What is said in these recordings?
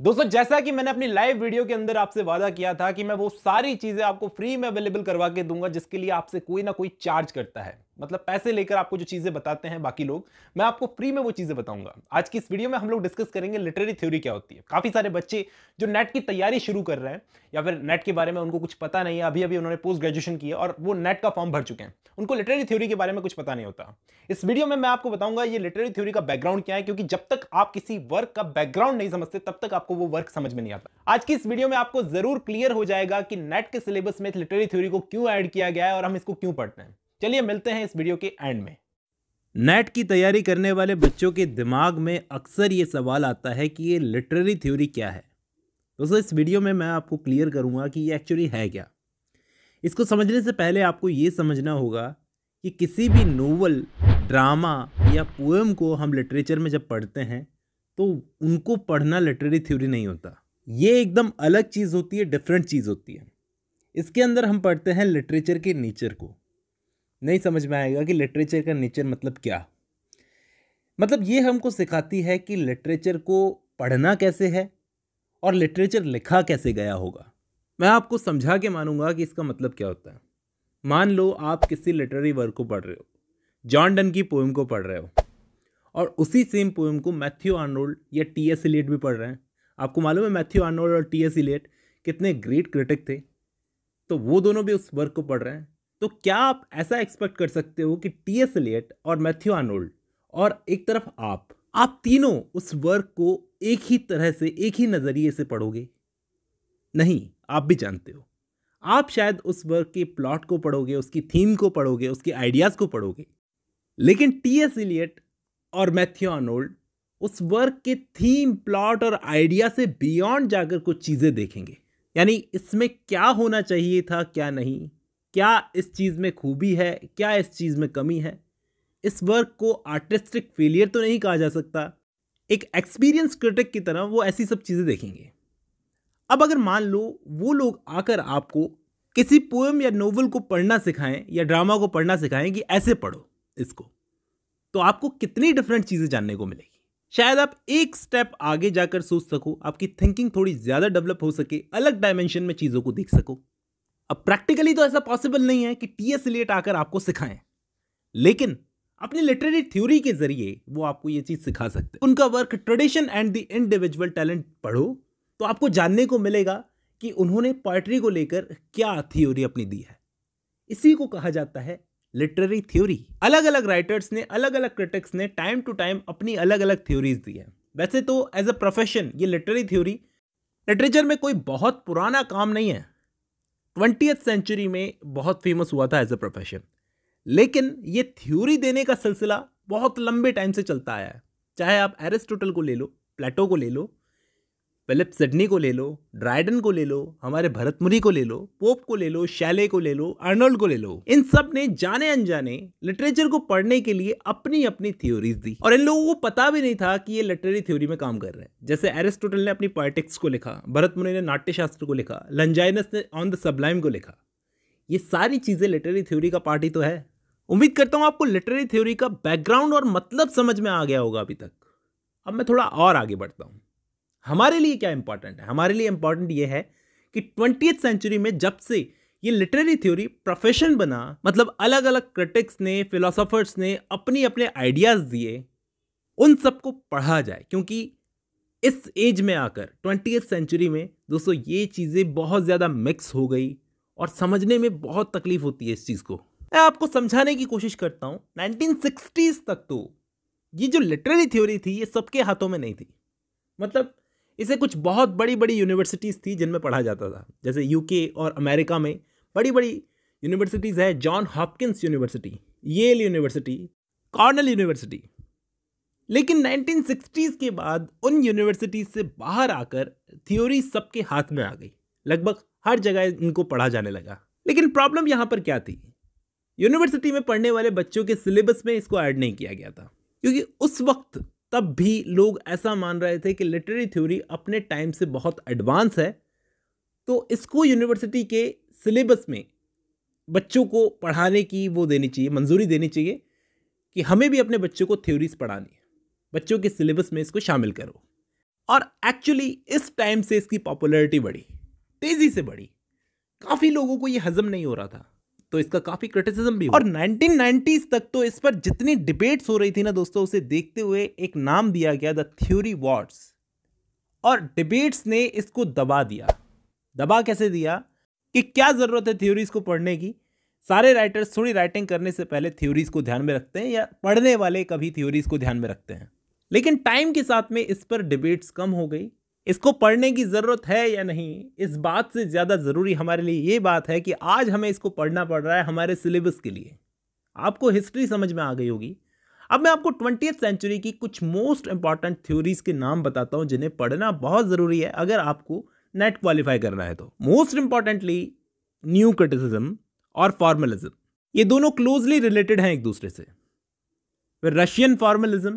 दोस्तों जैसा कि मैंने अपनी लाइव वीडियो के अंदर आपसे वादा किया था कि मैं वो सारी चीजें आपको फ्री में अवेलेबल करवा के दूंगा जिसके लिए आपसे कोई ना कोई चार्ज करता है मतलब पैसे लेकर आपको जो चीज़ें बताते हैं बाकी लोग मैं आपको फ्री में वो चीज़ें बताऊंगा आज की इस वीडियो में हम लोग डिस्कस करेंगे लिटरेरी थ्योरी क्या होती है काफ़ी सारे बच्चे जो नेट की तैयारी शुरू कर रहे हैं या फिर नेट के बारे में उनको कुछ पता नहीं है अभी अभी उन्होंने पोस्ट ग्रेजुएशन किया और वो नेट का फॉर्म भर चुके हैं उनको लिटरेरी थ्योरी के बारे में कुछ पता नहीं होता इस वीडियो में मैं आपको बताऊंगा ये लिटरेरी थ्योरी का बैकग्राउंड क्या है क्योंकि जब तक आप किसी वर्क का बैकग्राउंड नहीं समझते तब तक आपको वो वर्क समझ में नहीं आता आज की इस वीडियो में आपको जरूर क्लियर हो जाएगा कि नेट के सिलेबस में लिटरेरी थ्योरी को क्यों ऐड किया गया है और हम इसको क्यों पढ़ते हैं चलिए मिलते हैं इस वीडियो के एंड में नेट की तैयारी करने वाले बच्चों के दिमाग में अक्सर ये सवाल आता है कि ये लिटरेरी थ्योरी क्या है दोस्तों इस वीडियो में मैं आपको क्लियर करूँगा कि ये एक्चुअली है क्या इसको समझने से पहले आपको ये समझना होगा कि किसी भी नोवल ड्रामा या पोएम को हम लिटरेचर में जब पढ़ते हैं तो उनको पढ़ना लिटरेरी थ्योरी नहीं होता ये एकदम अलग चीज़ होती है डिफरेंट चीज़ होती है इसके अंदर हम पढ़ते हैं लिटरेचर के नेचर को नहीं समझ में आएगा कि लिटरेचर का नेचर मतलब क्या मतलब ये हमको सिखाती है कि लिटरेचर को पढ़ना कैसे है और लिटरेचर लिखा कैसे गया होगा मैं आपको समझा के मानूंगा कि इसका मतलब क्या होता है मान लो आप किसी लिटरेरी वर्क को पढ़ रहे हो जॉन डन की पोइम को पढ़ रहे हो और उसी सेम पोएम को मैथ्यू आर्नोल्ड या टी एस इलेट भी पढ़ रहे हैं आपको मालूम है मैथ्यू आर्नोल्ड और टी एस इलेट कितने ग्रेट क्रिटिक थे तो वो दोनों भी उस वर्क को पढ़ रहे हैं तो क्या आप ऐसा एक्सपेक्ट कर सकते हो कि टी एस एलियट और मैथ्यू आर्नोल्ड और एक तरफ आप आप तीनों उस वर्क को एक ही तरह से एक ही नज़रिए से पढ़ोगे नहीं आप भी जानते हो आप शायद उस वर्क के प्लॉट को पढ़ोगे उसकी थीम को पढ़ोगे उसके आइडियाज़ को पढ़ोगे लेकिन टी एस एलियट और मैथ्यू आर्नोल्ड उस वर्क के थीम प्लॉट और आइडिया से बियॉन्ड जाकर कुछ चीज़ें देखेंगे यानी इसमें क्या होना चाहिए था क्या नहीं क्या इस चीज़ में खूबी है क्या इस चीज़ में कमी है इस वर्क को आर्टिस्टिक फेलियर तो नहीं कहा जा सकता एक एक्सपीरियंस क्रिटिक की तरह वो ऐसी सब चीज़ें देखेंगे अब अगर मान लो वो लोग आकर आपको किसी पोएम या नोवेल को पढ़ना सिखाएं या ड्रामा को पढ़ना सिखाएं कि ऐसे पढ़ो इसको तो आपको कितनी डिफरेंट चीज़ें जानने को मिलेगी शायद आप एक स्टेप आगे जाकर सोच सको आपकी थिंकिंग थोड़ी ज़्यादा डेवलप हो सके अलग डायमेंशन में चीज़ों को देख सको अब प्रैक्टिकली तो ऐसा पॉसिबल नहीं है कि टी एस एलियट आकर आपको सिखाएं लेकिन अपनी लिटरेरी थ्योरी के जरिए वो आपको ये चीज़ सिखा सकते हैं उनका work tradition and the individual talent पढ़ो तो आपको जानने को मिलेगा कि उन्होंने पोएट्री को लेकर क्या थ्योरी अपनी दी है इसी को कहा जाता है लिटरेरी थ्योरी अलग अलग राइटर्स ने अलग अलग क्रिटिक्स ने टाइम टू टाइम अपनी अलग अलग थ्योरीज दी है वैसे तो एज अ प्रोफेशन ये लिटरेरी थ्योरी लिटरेचर में कोई बहुत पुराना काम नहीं है ट्वेंटी सेंचुरी में बहुत फेमस हुआ था एज ए प्रोफेशन लेकिन ये थ्योरी देने का सिलसिला बहुत लंबे टाइम से चलता आया है चाहे आप एरिस्टोटल को ले लो प्लेटो को ले लो फिलिप सिडनी को ले लो ड्राइडन को ले लो हमारे भरतमुरी को ले लो पोप को ले लो शैले को ले लो अर्नोल्ड को ले लो इन सब ने जाने अनजाने लिटरेचर को पढ़ने के लिए अपनी अपनी थ्योरीज दी और इन लोगों को पता भी नहीं था कि ये लिटरेरी थ्योरी में काम कर रहे हैं जैसे एरिस्टोटल ने अपनी पॉलिटिक्स को लिखा मुनि ने नाट्यशास्त्र को लिखा लंजाइनस ने ऑन द सबलाइम को लिखा ये सारी चीज़ें लिटरेरी थ्योरी का पार्ट ही तो है उम्मीद करता हूँ आपको लिटरेरी थ्योरी का बैकग्राउंड और मतलब समझ में आ गया होगा अभी तक अब मैं थोड़ा और आगे बढ़ता हूँ हमारे लिए क्या इंपॉर्टेंट है हमारे लिए इंपॉर्टेंट ये है कि ट्वेंटी सेंचुरी में जब से ये लिटरेरी थ्योरी प्रोफेशन बना मतलब अलग अलग क्रिटिक्स ने फिलोसोफर्स ने अपनी अपने आइडियाज़ दिए उन सबको पढ़ा जाए क्योंकि इस एज में आकर ट्वेंटी सेंचुरी में दोस्तों ये चीज़ें बहुत ज़्यादा मिक्स हो गई और समझने में बहुत तकलीफ होती है इस चीज़ को मैं आपको समझाने की कोशिश करता हूँ नाइनटीन तक तो ये जो लिटरेरी थ्योरी थी ये सबके हाथों में नहीं थी मतलब इसे कुछ बहुत बड़ी बड़ी यूनिवर्सिटीज़ थी जिनमें पढ़ा जाता था जैसे यूके और अमेरिका में बड़ी बड़ी यूनिवर्सिटीज़ है John Hopkins university Yale university Cornell university लेकिन 1960s के बाद उन यूनिवर्सिटीज़ से बाहर आकर थ्योरी सबके हाथ में आ गई लगभग हर जगह इनको पढ़ा जाने लगा लेकिन प्रॉब्लम यहाँ पर क्या थी यूनिवर्सिटी में पढ़ने वाले बच्चों के सिलेबस में इसको ऐड नहीं किया गया था क्योंकि उस वक्त तब भी लोग ऐसा मान रहे थे कि लिटरेरी थ्योरी अपने टाइम से बहुत एडवांस है तो इसको यूनिवर्सिटी के सिलेबस में बच्चों को पढ़ाने की वो देनी चाहिए मंजूरी देनी चाहिए कि हमें भी अपने बच्चों को थ्योरीज पढ़ानी है बच्चों के सिलेबस में इसको शामिल करो और एक्चुअली इस टाइम से इसकी पॉपुलैरिटी बढ़ी तेज़ी से बढ़ी काफ़ी लोगों को ये हज़म नहीं हो रहा था तो इसका काफ़ी क्रिटिसिज्म भी और 1990s तक तो इस पर जितनी डिबेट्स हो रही थी ना दोस्तों उसे देखते हुए एक नाम दिया गया द थ्योरी वॉर्ड्स और डिबेट्स ने इसको दबा दिया दबा कैसे दिया कि क्या ज़रूरत है थ्योरीज को पढ़ने की सारे राइटर्स थोड़ी राइटिंग करने से पहले थ्योरीज को ध्यान में रखते हैं या पढ़ने वाले कभी थ्योरीज को ध्यान में रखते हैं लेकिन टाइम के साथ में इस पर डिबेट्स कम हो गई इसको पढ़ने की ज़रूरत है या नहीं इस बात से ज़्यादा ज़रूरी हमारे लिए ये बात है कि आज हमें इसको पढ़ना पड़ रहा है हमारे सिलेबस के लिए आपको हिस्ट्री समझ में आ गई होगी अब मैं आपको ट्वेंटी सेंचुरी की कुछ मोस्ट इंपॉर्टेंट थ्योरीज़ के नाम बताता हूँ जिन्हें पढ़ना बहुत ज़रूरी है अगर आपको नेट क्वालिफाई करना है तो मोस्ट इंपॉर्टेंटली न्यू क्रिटिसिज्म और फॉर्मलिज्म ये दोनों क्लोजली रिलेटेड हैं एक दूसरे से Russian formalism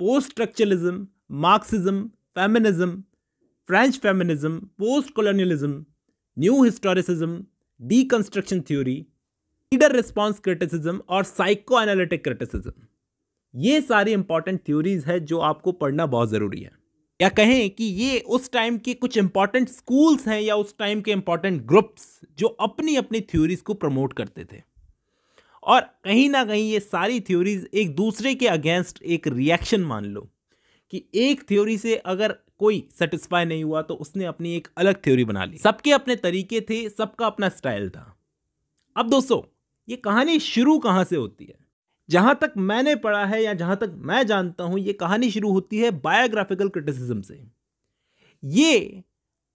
post structuralism Marxism feminism French feminism post colonialism new historicism deconstruction theory reader response criticism और साइको एनालिटिक क्रिटिसिज्म ये सारी इंपॉर्टेंट थ्योरीज है जो आपको पढ़ना बहुत ज़रूरी है या कहें कि ये उस टाइम के कुछ इंपॉर्टेंट स्कूल्स हैं या उस टाइम के इंपॉर्टेंट ग्रुप्स जो अपनी अपनी थ्योरीज को प्रमोट करते थे और कहीं ना कहीं ये सारी थ्योरीज एक दूसरे के अगेंस्ट एक रिएक्शन मान लो कि एक थ्योरी से अगर कोई सेटिस्फाई नहीं हुआ तो उसने अपनी एक अलग थ्योरी बना ली सबके अपने तरीके थे सबका अपना स्टाइल था अब दोस्तों ये कहानी शुरू कहाँ से होती है जहाँ तक मैंने पढ़ा है या जहाँ तक मैं जानता हूँ ये कहानी शुरू होती है बायोग्राफिकल क्रिटिसिज्म से ये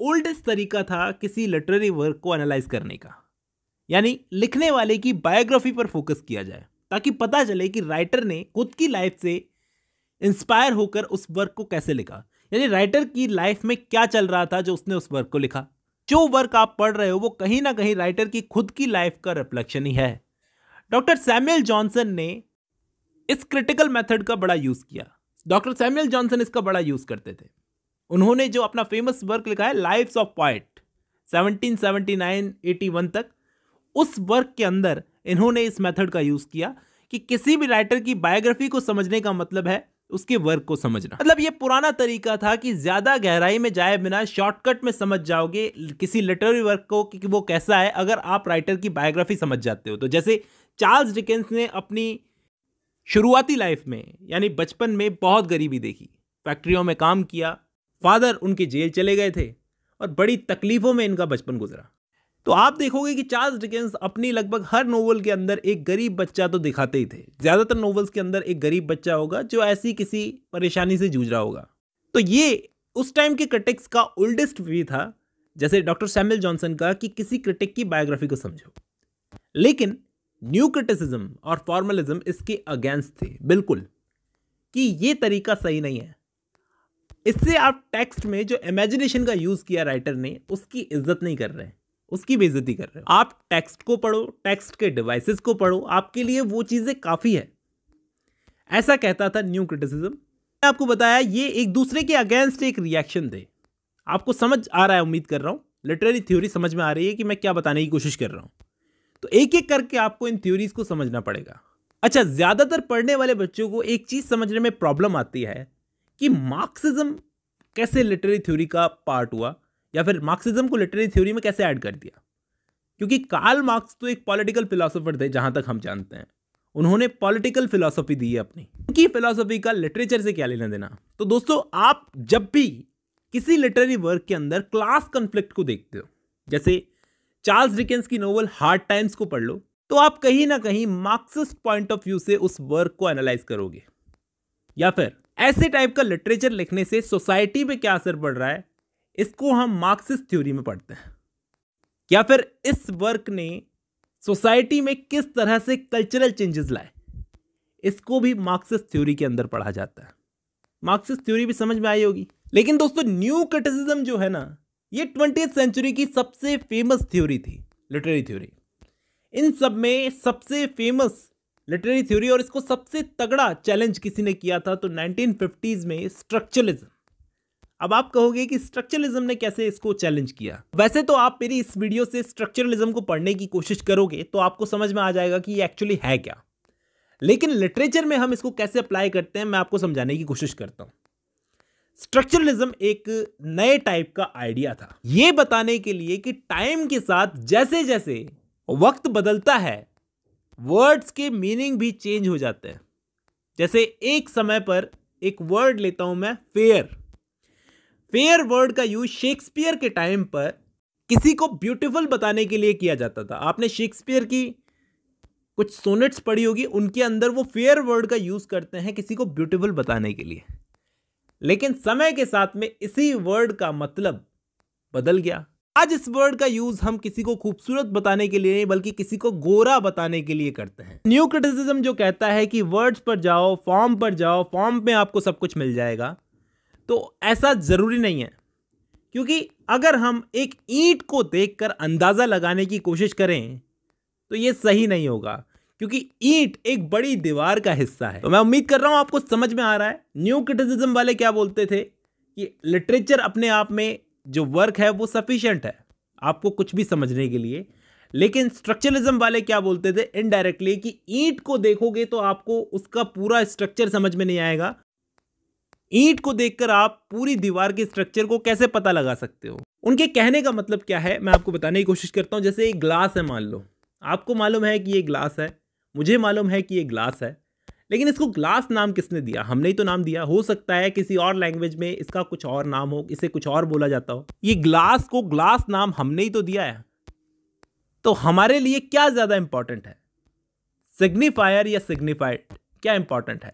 ओल्डेस्ट तरीका था किसी लिटरेरी वर्क को एनालाइज करने का यानी लिखने वाले की बायोग्राफी पर फोकस किया जाए ताकि पता चले कि राइटर ने खुद की लाइफ से इंस्पायर होकर उस वर्क को कैसे लिखा यानी राइटर की लाइफ में क्या चल रहा था जो उसने उस वर्क को लिखा जो वर्क आप पढ़ रहे हो वो कहीं ना कहीं राइटर की खुद की लाइफ का रिफ्लेक्शन ही है डॉक्टर सैमुअल जॉनसन ने इस क्रिटिकल मेथड का बड़ा यूज़ किया डॉक्टर सैमुअल जॉनसन इसका बड़ा यूज़ करते थे उन्होंने जो अपना फेमस वर्क लिखा है लाइफ्स ऑफ पॉइट सेवनटीन तक उस वर्क के अंदर इन्होंने इस मेथड का यूज़ किया कि किसी भी राइटर की बायोग्राफी को समझने का मतलब है उसके वर्क को समझना मतलब ये पुराना तरीका था कि ज़्यादा गहराई में जाए बिना शॉर्टकट में समझ जाओगे किसी लिटरेरी वर्क को कि वो कैसा है अगर आप राइटर की बायोग्राफी समझ जाते हो तो जैसे चार्ल्स डिकेंस ने अपनी शुरुआती लाइफ में यानी बचपन में बहुत गरीबी देखी फैक्ट्रियों में काम किया फादर उनके जेल चले गए थे और बड़ी तकलीफ़ों में इनका बचपन गुजरा तो आप देखोगे कि चार्ल्स डिकेंस अपनी लगभग हर नोवेल के अंदर एक गरीब बच्चा तो दिखाते ही थे ज़्यादातर नोवेल्स के अंदर एक गरीब बच्चा होगा जो ऐसी किसी परेशानी से जूझ रहा होगा तो ये उस टाइम के क्रिटिक्स का ओल्डेस्ट व्यू था जैसे डॉक्टर सैमुअल जॉनसन का कि किसी क्रिटिक की बायोग्राफी को समझो लेकिन न्यू क्रिटिसिज्म और फॉर्मलिज्म इसके अगेंस्ट थे बिल्कुल कि ये तरीका सही नहीं है इससे आप टेक्स्ट में जो इमेजिनेशन का यूज़ किया राइटर ने उसकी इज्जत नहीं कर रहे हैं उसकी बेजती कर रहे हो आप टेक्स्ट को पढ़ो टेक्स्ट के डिवाइसेस को पढ़ो आपके लिए वो चीज़ें काफ़ी है ऐसा कहता था न्यू क्रिटिसिज्म आपको बताया ये एक दूसरे के अगेंस्ट एक रिएक्शन थे आपको समझ आ रहा है उम्मीद कर रहा हूं लिटरेरी थ्योरी समझ में आ रही है कि मैं क्या बताने की कोशिश कर रहा हूं तो एक एक करके आपको इन थ्योरीज को समझना पड़ेगा अच्छा ज़्यादातर पढ़ने वाले बच्चों को एक चीज़ समझने में प्रॉब्लम आती है कि मार्क्सिज्म कैसे लिटरेरी थ्योरी का पार्ट हुआ या फिर मार्क्सिज्म को लिटरेरी थ्योरी में कैसे ऐड कर दिया क्योंकि कार्ल मार्क्स तो एक पॉलिटिकल फिलोसोफर थे जहाँ तक हम जानते हैं उन्होंने पॉलिटिकल फिलोसफी दी है अपनी उनकी फिलोसफी का लिटरेचर से क्या लेना देना तो दोस्तों आप जब भी किसी लिटरेरी वर्क के अंदर क्लास कन्फ्लिक्ट को देखते हो जैसे चार्ल्स डिकेंस की नोवेल हार्ड टाइम्स को पढ़ लो तो आप कहीं ना कहीं मार्क्सिस्ट पॉइंट ऑफ व्यू से उस वर्क को एनालाइज करोगे या फिर ऐसे टाइप का लिटरेचर लिखने से सोसाइटी पे क्या असर पड़ रहा है इसको हम मार्क्सिस्ट थ्योरी में पढ़ते हैं या फिर इस वर्क ने सोसाइटी में किस तरह से कल्चरल चेंजेस लाए इसको भी मार्क्सिस्ट थ्योरी के अंदर पढ़ा जाता है मार्क्सिस्ट थ्योरी भी समझ में आई होगी लेकिन दोस्तों न्यू क्रिटिसिज्म जो है ना ये ट्वेंटी सेंचुरी की सबसे फेमस थ्योरी थी लिटरेरी थ्योरी इन सब में सबसे फेमस लिटरेरी थ्योरी और इसको सबसे तगड़ा चैलेंज किसी ने किया था तो नाइनटीन में स्ट्रक्चरलिज्म अब आप कहोगे कि स्ट्रक्चरलिज्म ने कैसे इसको चैलेंज किया वैसे तो आप मेरी इस वीडियो से स्ट्रक्चरलिज्म को पढ़ने की कोशिश करोगे तो आपको समझ में आ जाएगा कि ये एक्चुअली है क्या लेकिन लिटरेचर में हम इसको कैसे अप्लाई करते हैं मैं आपको समझाने की कोशिश करता हूं स्ट्रक्चरलिज्म एक नए टाइप का आइडिया था ये बताने के लिए कि टाइम के साथ जैसे जैसे वक्त बदलता है वर्ड्स के मीनिंग भी चेंज हो जाते हैं जैसे एक समय पर एक वर्ड लेता हूं मैं फेयर फेयर वर्ड का यूज शेक्सपियर के टाइम पर किसी को ब्यूटीफुल बताने के लिए किया जाता था आपने शेक्सपियर की कुछ सोनेट्स पढ़ी होगी उनके अंदर वो फेयर वर्ड का यूज़ करते हैं किसी को ब्यूटीफुल बताने के लिए लेकिन समय के साथ में इसी वर्ड का मतलब बदल गया आज इस वर्ड का यूज हम किसी को खूबसूरत बताने के लिए नहीं बल्कि किसी को गोरा बताने के लिए करते हैं न्यू क्रिटिसिज्म जो कहता है कि वर्ड्स पर जाओ फॉर्म पर जाओ फॉर्म में आपको सब कुछ मिल जाएगा तो ऐसा ज़रूरी नहीं है क्योंकि अगर हम एक ईंट को देखकर अंदाज़ा लगाने की कोशिश करें तो ये सही नहीं होगा क्योंकि ईंट एक बड़ी दीवार का हिस्सा है तो मैं उम्मीद कर रहा हूँ आपको समझ में आ रहा है न्यू क्रिटिसिज्म वाले क्या बोलते थे कि लिटरेचर अपने आप में जो वर्क है वो सफिशेंट है आपको कुछ भी समझने के लिए लेकिन स्ट्रक्चरलिज्म वाले क्या बोलते थे इनडायरेक्टली कि ईंट को देखोगे तो आपको उसका पूरा स्ट्रक्चर समझ में नहीं आएगा ईंट को देखकर आप पूरी दीवार के स्ट्रक्चर को कैसे पता लगा सकते हो उनके कहने का मतलब क्या है मैं आपको बताने की कोशिश करता हूँ जैसे एक ग्लास है मान लो आपको मालूम है कि ये ग्लास है मुझे मालूम है कि ये ग्लास है लेकिन इसको ग्लास नाम किसने दिया हमने ही तो नाम दिया हो सकता है किसी और लैंग्वेज में इसका कुछ और नाम हो इसे कुछ और बोला जाता हो ये ग्लास को ग्लास नाम हमने ही तो दिया है तो हमारे लिए क्या ज़्यादा इंपॉर्टेंट है सिग्निफायर या सिग्निफाइड क्या इंपॉर्टेंट है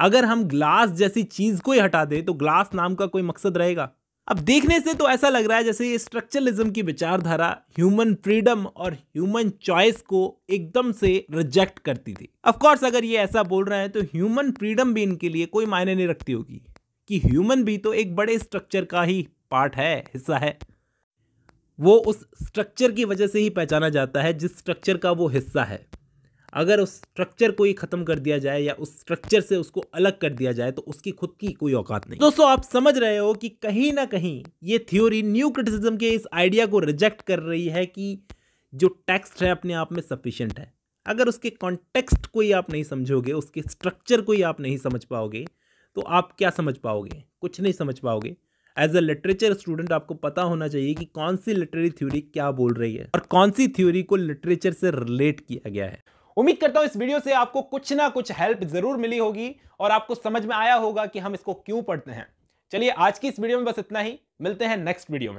अगर हम ग्लास जैसी चीज को ही हटा दें तो ग्लास नाम का कोई मकसद रहेगा अब देखने से तो ऐसा लग रहा है जैसे ये स्ट्रक्चरलिज्म की विचारधारा ह्यूमन फ्रीडम और ह्यूमन चॉइस को एकदम से रिजेक्ट करती थी अफकोर्स अगर ये ऐसा बोल रहे हैं तो ह्यूमन फ्रीडम भी इनके लिए कोई मायने नहीं रखती होगी कि ह्यूमन भी तो एक बड़े स्ट्रक्चर का ही पार्ट है हिस्सा है वो उस स्ट्रक्चर की वजह से ही पहचाना जाता है जिस स्ट्रक्चर का वो हिस्सा है अगर उस स्ट्रक्चर को ही ख़त्म कर दिया जाए या उस स्ट्रक्चर से उसको अलग कर दिया जाए तो उसकी खुद की कोई औकात नहीं दोस्तों आप समझ रहे हो कि कहीं ना कहीं ये थ्योरी न्यू क्रिटिसिज्म के इस आइडिया को रिजेक्ट कर रही है कि जो टेक्स्ट है अपने आप में सफिशेंट है अगर उसके कॉन्टेक्स्ट को ही आप नहीं समझोगे उसके स्ट्रक्चर को ही आप नहीं समझ पाओगे तो आप क्या समझ पाओगे कुछ नहीं समझ पाओगे एज अ लिटरेचर स्टूडेंट आपको पता होना चाहिए कि कौन सी लिटरेरी थ्योरी क्या बोल रही है और कौन सी थ्योरी को लिटरेचर से रिलेट किया गया है उम्मीद करता हूं इस वीडियो से आपको कुछ ना कुछ हेल्प जरूर मिली होगी और आपको समझ में आया होगा कि हम इसको क्यों पढ़ते हैं चलिए आज की इस वीडियो में बस इतना ही मिलते हैं नेक्स्ट वीडियो में